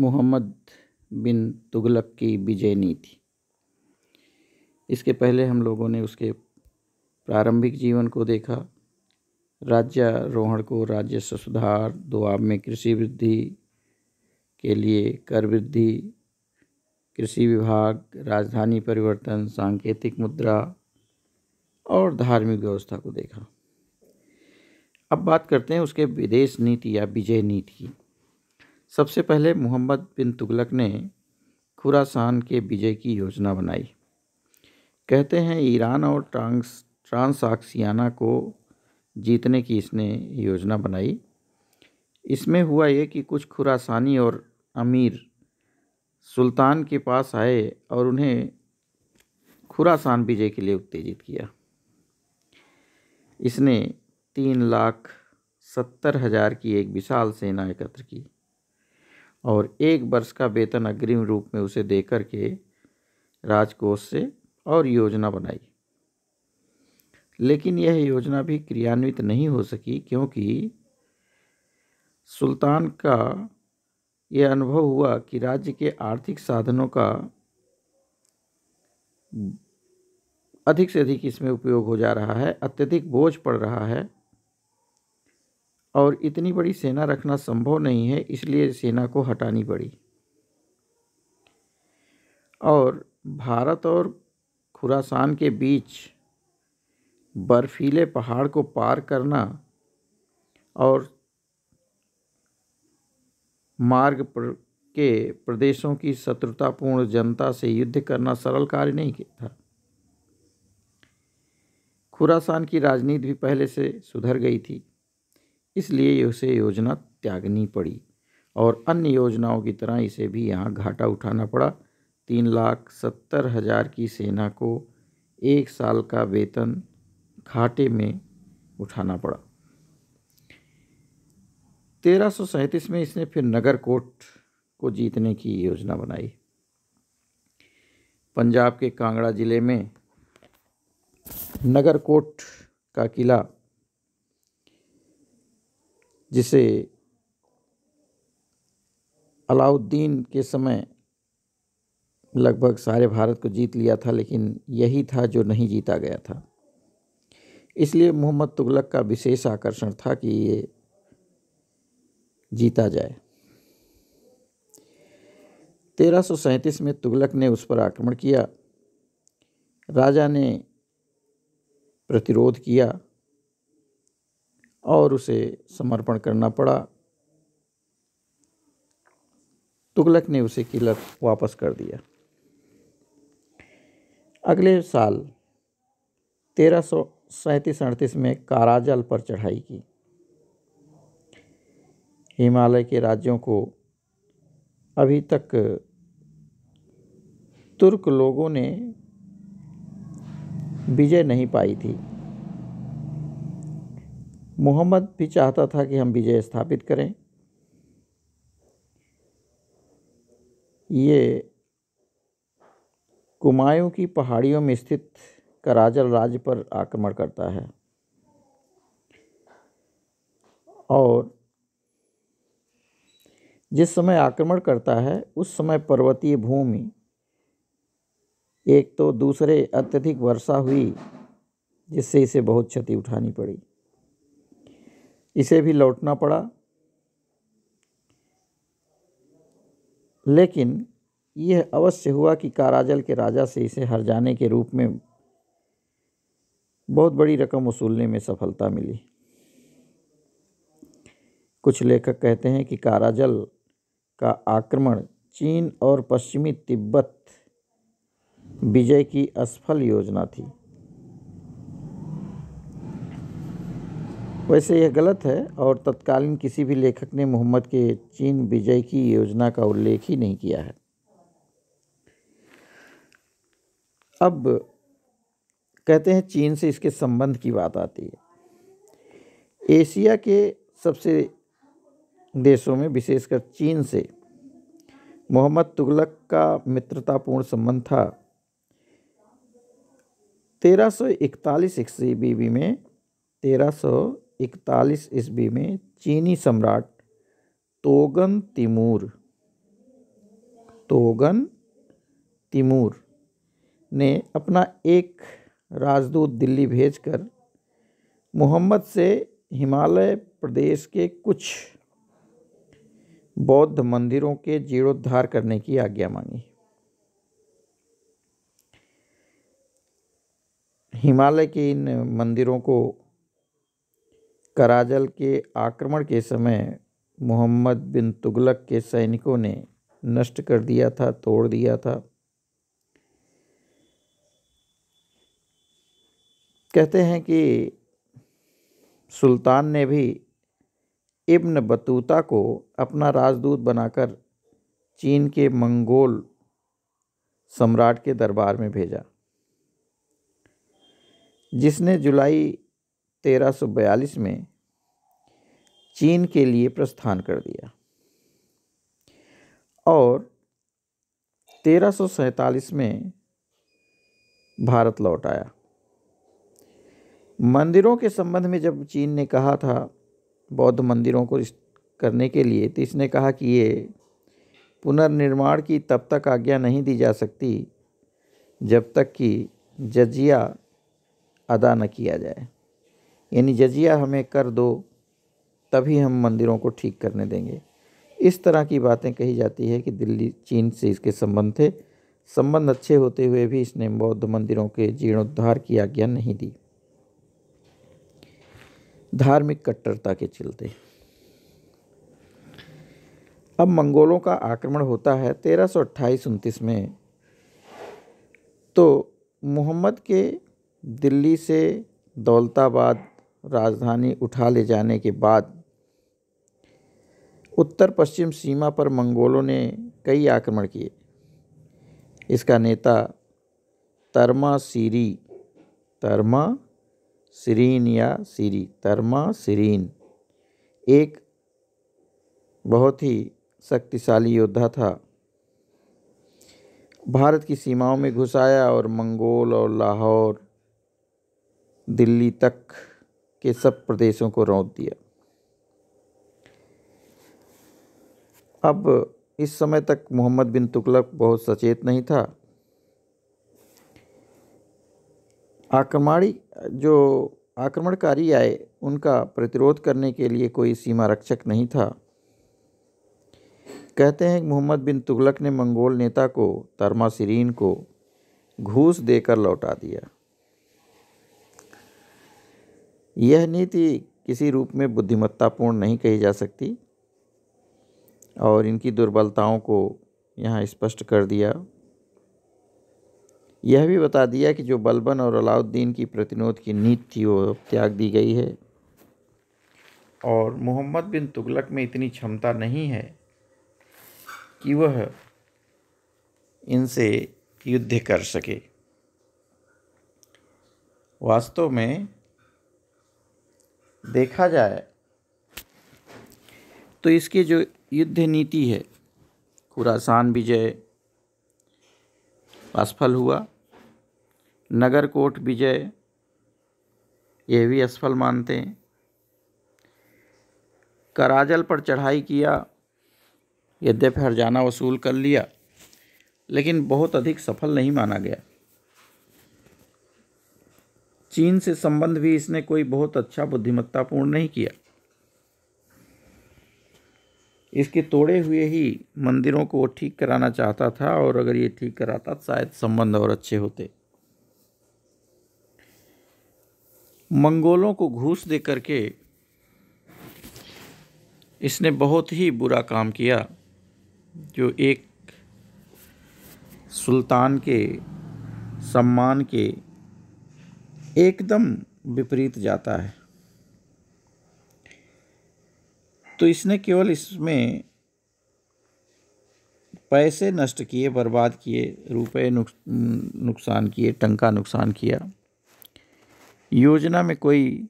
मोहम्मद बिन तुगलक की विजय नीति इसके पहले हम लोगों ने उसके प्रारंभिक जीवन को देखा राज्य रोहण को राज्य सुधार दोआब में कृषि वृद्धि के लिए कर वृद्धि कृषि विभाग राजधानी परिवर्तन सांकेतिक मुद्रा और धार्मिक व्यवस्था को देखा अब बात करते हैं उसके विदेश नीति या विजय नीति की सबसे पहले मोहम्मद बिन तुगलक ने खुरासान के विजय की योजना बनाई कहते हैं ईरान और ट्रांस ट्रांसाक्सियाना को जीतने की इसने योजना बनाई इसमें हुआ ये कि कुछ खुरासानी और अमीर सुल्तान के पास आए और उन्हें खुरासान विजय के लिए उत्तेजित किया इसने तीन लाख सत्तर हज़ार की एक विशाल सेना एकत्र की और एक वर्ष का वेतन अग्रिम रूप में उसे दे के राजकोष से और योजना बनाई लेकिन यह योजना भी क्रियान्वित नहीं हो सकी क्योंकि सुल्तान का यह अनुभव हुआ कि राज्य के आर्थिक साधनों का अधिक से अधिक इसमें उपयोग हो जा रहा है अत्यधिक बोझ पड़ रहा है और इतनी बड़ी सेना रखना संभव नहीं है इसलिए सेना को हटानी पड़ी और भारत और खुरासान के बीच बर्फीले पहाड़ को पार करना और मार्ग पर के प्रदेशों की शत्रुतापूर्ण जनता से युद्ध करना सरल कार्य नहीं था खुरासान की राजनीति भी पहले से सुधर गई थी इसलिए उसे योजना त्यागनी पड़ी और अन्य योजनाओं की तरह इसे भी यहाँ घाटा उठाना पड़ा तीन लाख सत्तर हज़ार की सेना को एक साल का वेतन घाटे में उठाना पड़ा तेरह सौ सैंतीस में इसने फिर नगर कोट को जीतने की योजना बनाई पंजाब के कांगड़ा ज़िले में नगर कोट का किला जिसे अलाउद्दीन के समय लगभग सारे भारत को जीत लिया था लेकिन यही था जो नहीं जीता गया था इसलिए मोहम्मद तुगलक का विशेष आकर्षण था कि ये जीता जाए तेरह में तुगलक ने उस पर आक्रमण किया राजा ने प्रतिरोध किया और उसे समर्पण करना पड़ा तुगलक ने उसे किला वापस कर दिया अगले साल तेरह सौ सैंतीस अड़तीस में काराजल पर चढ़ाई की हिमालय के राज्यों को अभी तक तुर्क लोगों ने विजय नहीं पाई थी मोहम्मद भी चाहता था कि हम विजय स्थापित करें ये कुमायूं की पहाड़ियों में स्थित कराजल राज्य पर आक्रमण करता है और जिस समय आक्रमण करता है उस समय पर्वतीय भूमि एक तो दूसरे अत्यधिक वर्षा हुई जिससे इसे बहुत क्षति उठानी पड़ी इसे भी लौटना पड़ा लेकिन यह अवश्य हुआ कि काराजल के राजा से इसे हर जाने के रूप में बहुत बड़ी रकम वसूलने में सफलता मिली कुछ लेखक कहते हैं कि काराजल का आक्रमण चीन और पश्चिमी तिब्बत विजय की असफल योजना थी वैसे यह गलत है और तत्कालीन किसी भी लेखक ने मोहम्मद के चीन विजय की योजना का उल्लेख ही नहीं किया है अब कहते हैं चीन से इसके संबंध की बात आती है एशिया के सबसे देशों में विशेषकर चीन से मोहम्मद तुगलक का मित्रतापूर्ण संबंध था 1341 सौ इकतालीस ईस्वी में तेरह सौ इकतालीस ईस्वी में चीनी सम्राट तोगन तिमूर तोगन तिमूर ने अपना एक राजदूत दिल्ली भेजकर मोहम्मद से हिमालय प्रदेश के कुछ बौद्ध मंदिरों के जीर्णोद्धार करने की आज्ञा मांगी हिमालय के इन मंदिरों को कराजल के आक्रमण के समय मोहम्मद बिन तुगलक के सैनिकों ने नष्ट कर दिया था तोड़ दिया था कहते हैं कि सुल्तान ने भी इब्न बतूता को अपना राजदूत बनाकर चीन के मंगोल सम्राट के दरबार में भेजा जिसने जुलाई 1342 में चीन के लिए प्रस्थान कर दिया और तेरह में भारत लौट आया मंदिरों के संबंध में जब चीन ने कहा था बौद्ध मंदिरों को करने के लिए तो इसने कहा कि ये पुनर्निर्माण की तब तक आज्ञा नहीं दी जा सकती जब तक कि जजिया अदा न किया जाए यानी जजिया हमें कर दो तभी हम मंदिरों को ठीक करने देंगे इस तरह की बातें कही जाती है कि दिल्ली चीन से इसके संबंध थे संबंध अच्छे होते हुए भी इसने बौद्ध मंदिरों के जीर्णोद्धार की आज्ञा नहीं दी धार्मिक कट्टरता के चलते अब मंगोलों का आक्रमण होता है तेरह सौ अट्ठाईस उनतीस में तो मोहम्मद के दिल्ली से दौलताबाद राजधानी उठा ले जाने के बाद उत्तर पश्चिम सीमा पर मंगोलों ने कई आक्रमण किए इसका नेता तर्मा सीरी तर्मा सिरीन या सीरी तर्मा सिरीन एक बहुत ही शक्तिशाली योद्धा था भारत की सीमाओं में घुस आया और मंगोल और लाहौर दिल्ली तक के सब प्रदेशों को रौद दिया अब इस समय तक मोहम्मद बिन तुगलक बहुत सचेत नहीं था आक्रमणी जो आक्रमणकारी आए उनका प्रतिरोध करने के लिए कोई सीमा रक्षक नहीं था कहते हैं मोहम्मद बिन तुगलक ने मंगोल नेता को तरमा सरीन को घूस देकर लौटा दिया यह नीति किसी रूप में बुद्धिमत्तापूर्ण नहीं कही जा सकती और इनकी दुर्बलताओं को यहाँ स्पष्ट कर दिया यह भी बता दिया कि जो बलबन और अलाउद्दीन की प्रतिनोध की नीति थी वो त्याग दी गई है और मोहम्मद बिन तुगलक में इतनी क्षमता नहीं है कि वह इनसे युद्ध कर सके वास्तव में देखा जाए तो इसकी जो युद्ध नीति है खुरासान विजय असफल हुआ नगरकोट विजय यह भी असफल मानते हैं कराजल पर चढ़ाई किया यद्यपि हरजाना वसूल कर लिया लेकिन बहुत अधिक सफल नहीं माना गया चीन से संबंध भी इसने कोई बहुत अच्छा बुद्धिमत्तापूर्ण नहीं किया इसके तोड़े हुए ही मंदिरों को वो ठीक कराना चाहता था और अगर ये ठीक कराता शायद संबंध और अच्छे होते मंगोलों को घूस दे करके इसने बहुत ही बुरा काम किया जो एक सुल्तान के सम्मान के एकदम विपरीत जाता है तो इसने केवल इसमें पैसे नष्ट किए बर्बाद किए रुपए नुक, नुकसान किए टंका नुकसान किया योजना में कोई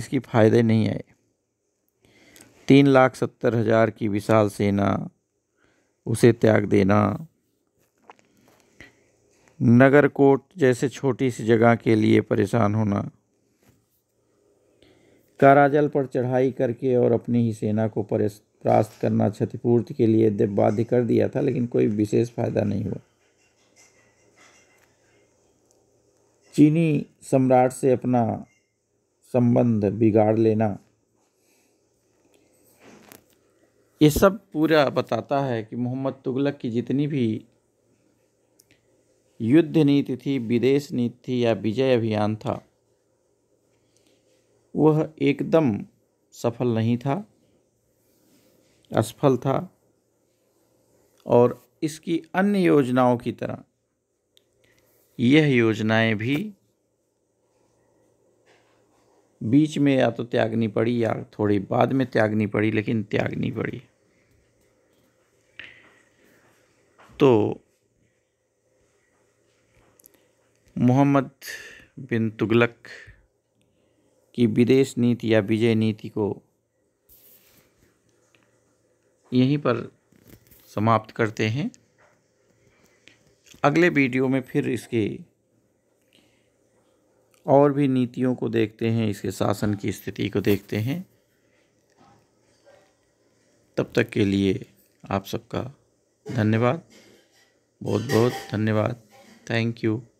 इसकी फायदे नहीं आए तीन लाख सत्तर हज़ार की विशाल सेना उसे त्याग देना नगर कोट जैसे छोटी सी जगह के लिए परेशान होना काराजल पर चढ़ाई करके और अपनी ही सेना को परास्त करना क्षतिपूर्ति के लिए बाध्य कर दिया था लेकिन कोई विशेष फायदा नहीं हुआ चीनी सम्राट से अपना संबंध बिगाड़ लेना ये सब पूरा बताता है कि मोहम्मद तुगलक की जितनी भी युद्ध नीति थी विदेश नीति थी या विजय अभियान था वह एकदम सफल नहीं था असफल था और इसकी अन्य योजनाओं की तरह यह योजनाएं भी बीच में या तो त्यागनी पड़ी या थोड़ी बाद में त्यागनी पड़ी लेकिन त्यागनी पड़ी तो मोहम्मद बिन तुगलक की विदेश नीति या विजय नीति को यहीं पर समाप्त करते हैं अगले वीडियो में फिर इसके और भी नीतियों को देखते हैं इसके शासन की स्थिति को देखते हैं तब तक के लिए आप सबका धन्यवाद बहुत बहुत धन्यवाद थैंक यू